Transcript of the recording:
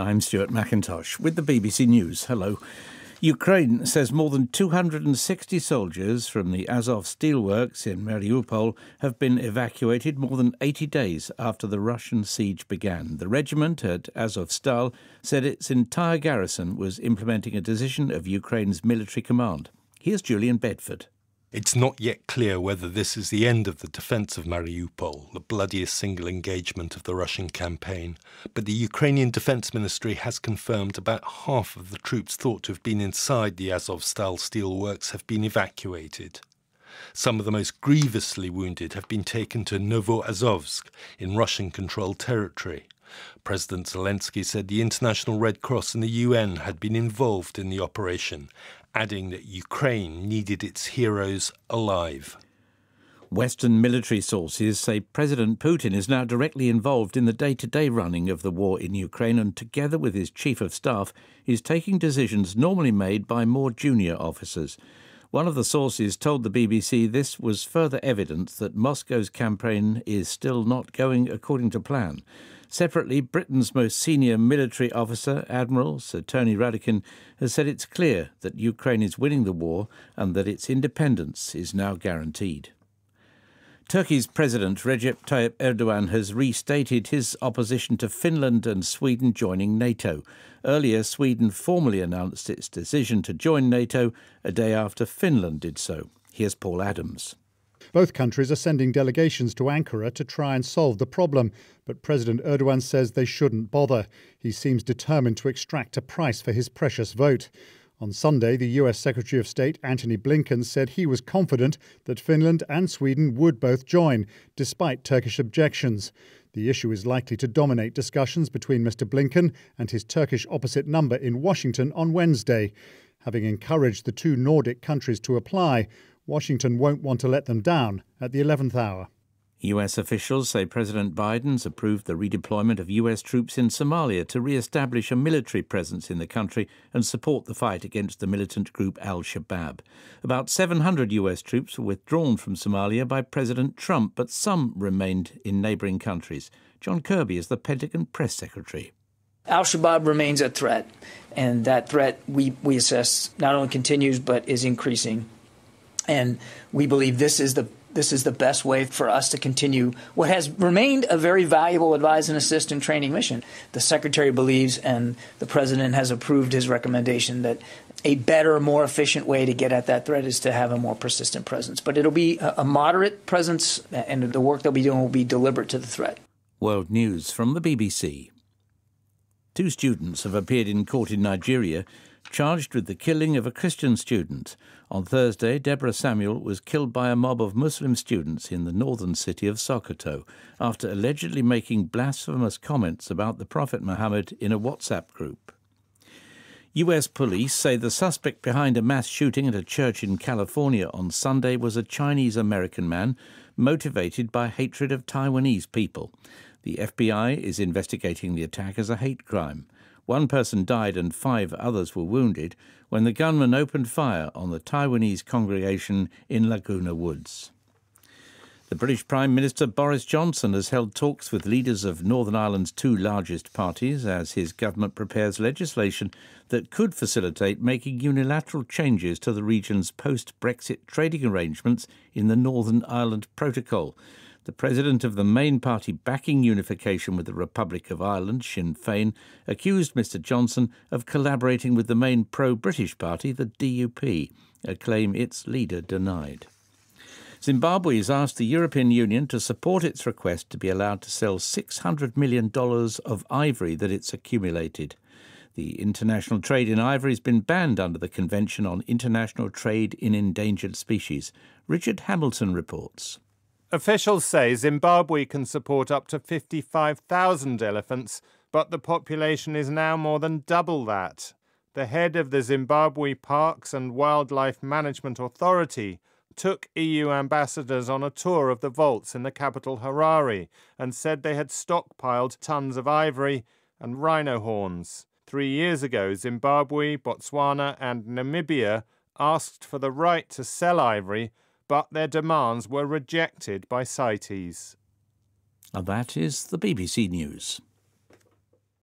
I'm Stuart McIntosh with the BBC News. Hello. Ukraine says more than 260 soldiers from the Azov steelworks in Mariupol have been evacuated more than 80 days after the Russian siege began. The regiment at Azovstal said its entire garrison was implementing a decision of Ukraine's military command. Here's Julian Bedford. It's not yet clear whether this is the end of the defense of Mariupol, the bloodiest single engagement of the Russian campaign, but the Ukrainian Defense Ministry has confirmed about half of the troops thought to have been inside the Azovstal steelworks have been evacuated. Some of the most grievously wounded have been taken to Novoazovsk in Russian controlled territory. President Zelensky said the International Red Cross and the UN had been involved in the operation adding that Ukraine needed its heroes alive. Western military sources say President Putin is now directly involved in the day to day running of the war in Ukraine and, together with his chief of staff, is taking decisions normally made by more junior officers. One of the sources told the BBC this was further evidence that Moscow's campaign is still not going according to plan. Separately, Britain's most senior military officer, Admiral Sir Tony Radican, has said it's clear that Ukraine is winning the war and that its independence is now guaranteed. Turkey's President Recep Tayyip Erdogan has restated his opposition to Finland and Sweden joining NATO. Earlier, Sweden formally announced its decision to join NATO a day after Finland did so. Here's Paul Adams. Both countries are sending delegations to Ankara to try and solve the problem, but President Erdogan says they shouldn't bother. He seems determined to extract a price for his precious vote. On Sunday, the US Secretary of State Antony Blinken said he was confident that Finland and Sweden would both join, despite Turkish objections. The issue is likely to dominate discussions between Mr. Blinken and his Turkish opposite number in Washington on Wednesday. Having encouraged the two Nordic countries to apply, Washington won't want to let them down at the 11th hour. US officials say President Biden's approved the redeployment of US troops in Somalia to re establish a military presence in the country and support the fight against the militant group Al Shabaab. About 700 US troops were withdrawn from Somalia by President Trump, but some remained in neighboring countries. John Kirby is the Pentagon press secretary. Al Shabaab remains a threat, and that threat we, we assess not only continues but is increasing and we believe this is the this is the best way for us to continue what has remained a very valuable advise and assist and training mission. The secretary believes, and the president has approved his recommendation that a better, more efficient way to get at that threat is to have a more persistent presence. But it'll be a moderate presence, and the work they'll be doing will be deliberate to the threat. World News from the BBC. Two students have appeared in court in Nigeria charged with the killing of a Christian student. On Thursday, Deborah Samuel was killed by a mob of Muslim students in the northern city of Sokoto after allegedly making blasphemous comments about the Prophet Muhammad in a WhatsApp group. US police say the suspect behind a mass shooting at a church in California on Sunday was a Chinese American man motivated by hatred of Taiwanese people. The FBI is investigating the attack as a hate crime. One person died and five others were wounded when the gunman opened fire on the Taiwanese congregation in Laguna Woods. The British Prime Minister Boris Johnson has held talks with leaders of Northern Ireland's two largest parties as his government prepares legislation that could facilitate making unilateral changes to the region's post Brexit trading arrangements in the Northern Ireland Protocol the president of the main party backing unification with the Republic of Ireland, Sinn Féin, accused Mr Johnson of collaborating with the main pro-British party, the DUP, a claim its leader denied. Zimbabwe has asked the European Union to support its request to be allowed to sell $600 million of ivory that it's accumulated. The international trade in ivory has been banned under the Convention on International Trade in Endangered Species. Richard Hamilton reports. Officials say Zimbabwe can support up to 55,000 elephants, but the population is now more than double that. The head of the Zimbabwe Parks and Wildlife Management Authority took EU ambassadors on a tour of the vaults in the capital Harare and said they had stockpiled tons of ivory and rhino horns. Three years ago, Zimbabwe, Botswana, and Namibia asked for the right to sell ivory but their demands were rejected by CITES. And that is the BBC News.